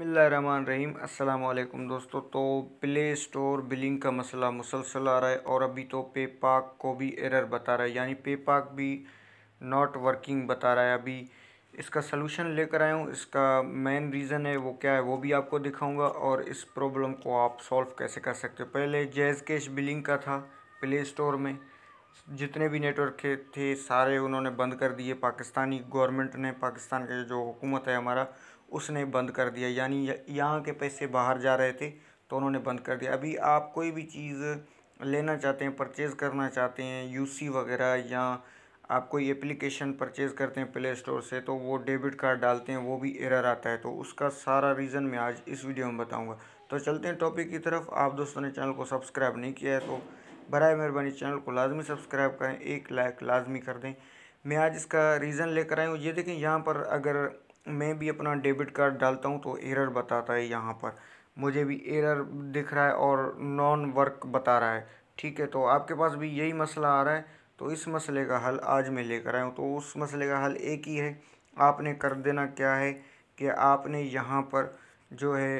अस्सलाम वालेकुम दोस्तों तो प्ले स्टोर बिलिंग का मसला मुसलसल आ रहा है और अभी तो पे पाक को भी एरर बता रहा है यानी पे पाक भी नॉट वर्किंग बता रहा है अभी इसका सलूशन लेकर आया हूँ इसका मेन रीज़न है वो क्या है वो भी आपको दिखाऊंगा और इस प्रॉब्लम को आप सॉल्व कैसे कर सकते हो पहले जैज़ कैश बिलिंग का था प्ले स्टोर में जितने भी नेटवर्क के थे सारे उन्होंने बंद कर दिए पाकिस्तानी गवर्नमेंट ने पाकिस्तान के जो हुकूमत है हमारा उसने बंद कर दिया यानी यहाँ के पैसे बाहर जा रहे थे तो उन्होंने बंद कर दिया अभी आप कोई भी चीज़ लेना चाहते हैं परचेज़ करना चाहते हैं यूसी वगैरह या आप कोई एप्लीकेशन परचेज़ करते हैं प्ले स्टोर से तो वो डेबिट कार्ड डालते हैं वो भी एरर आता है तो उसका सारा रीज़न मैं आज इस वीडियो में बताऊँगा तो चलते हैं टॉपिक की तरफ आप दोस्तों ने चैनल को सब्सक्राइब नहीं किया है तो बर मेहरबानी चैनल को लाजमी सब्सक्राइब करें एक लाइक लाजमी कर दें मैं आज इसका रीज़न लेकर आया हूँ ये देखें यहाँ पर अगर मैं भी अपना डेबिट कार्ड डालता हूँ तो एरर बताता है यहाँ पर मुझे भी एरर दिख रहा है और नॉन वर्क बता रहा है ठीक है तो आपके पास भी यही मसला आ रहा है तो इस मसले का हल आज मैं लेकर आया हूँ तो उस मसले का हल एक ही है आपने कर देना क्या है कि आपने यहाँ पर जो है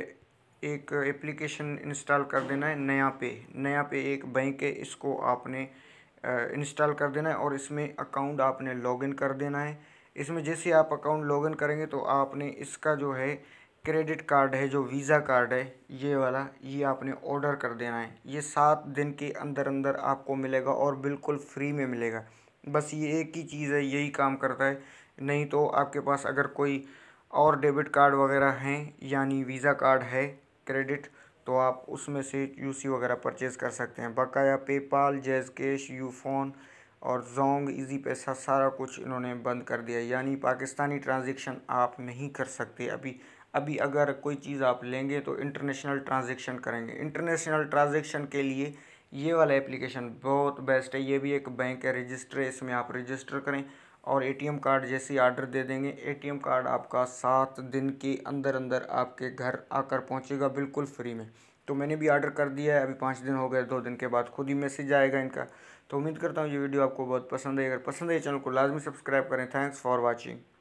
एक एप्लीकेशन इंस्टॉल कर देना है नया पे नया पे एक बैंक है इसको आपने इंस्टॉल कर देना है और इसमें अकाउंट आपने लॉगिन कर देना है इसमें जैसे आप अकाउंट लॉगिन करेंगे तो आपने इसका जो है क्रेडिट कार्ड है जो वीज़ा कार्ड है ये वाला ये आपने ऑर्डर कर देना है ये सात दिन के अंदर अंदर आपको मिलेगा और बिल्कुल फ्री में मिलेगा बस ये एक ही चीज़ है यही काम करता है नहीं तो आपके पास अगर कोई और डेबिट कार्ड वगैरह हैं यानी वीज़ा कार्ड है क्रेडिट तो आप उसमें से यूसी वगैरह परचेज़ कर सकते हैं बकाया पेपाल जैज़ कैश यूफोन और जोंग इजी पैसा सारा कुछ इन्होंने बंद कर दिया यानी पाकिस्तानी ट्रांजेक्शन आप नहीं कर सकते अभी अभी अगर कोई चीज़ आप लेंगे तो इंटरनेशनल ट्रांजेक्शन करेंगे इंटरनेशनल ट्रांजेक्शन के लिए ये वाला एप्लीकेशन बहुत बेस्ट है ये भी एक बैंक है रजिस्टर इसमें आप रजिस्टर करें और एटीएम कार्ड जैसे आर्डर दे देंगे एटीएम कार्ड आपका सात दिन के अंदर अंदर आपके घर आकर पहुंचेगा बिल्कुल फ्री में तो मैंने भी आर्डर कर दिया है अभी पाँच दिन हो गए दो दिन के बाद खुद ही मैसेज आएगा इनका तो उम्मीद करता हूँ ये वीडियो आपको बहुत पसंद है अगर पसंद है चैनल को लाजमी सब्सक्राइब करें थैंक्स फॉर वॉचिंग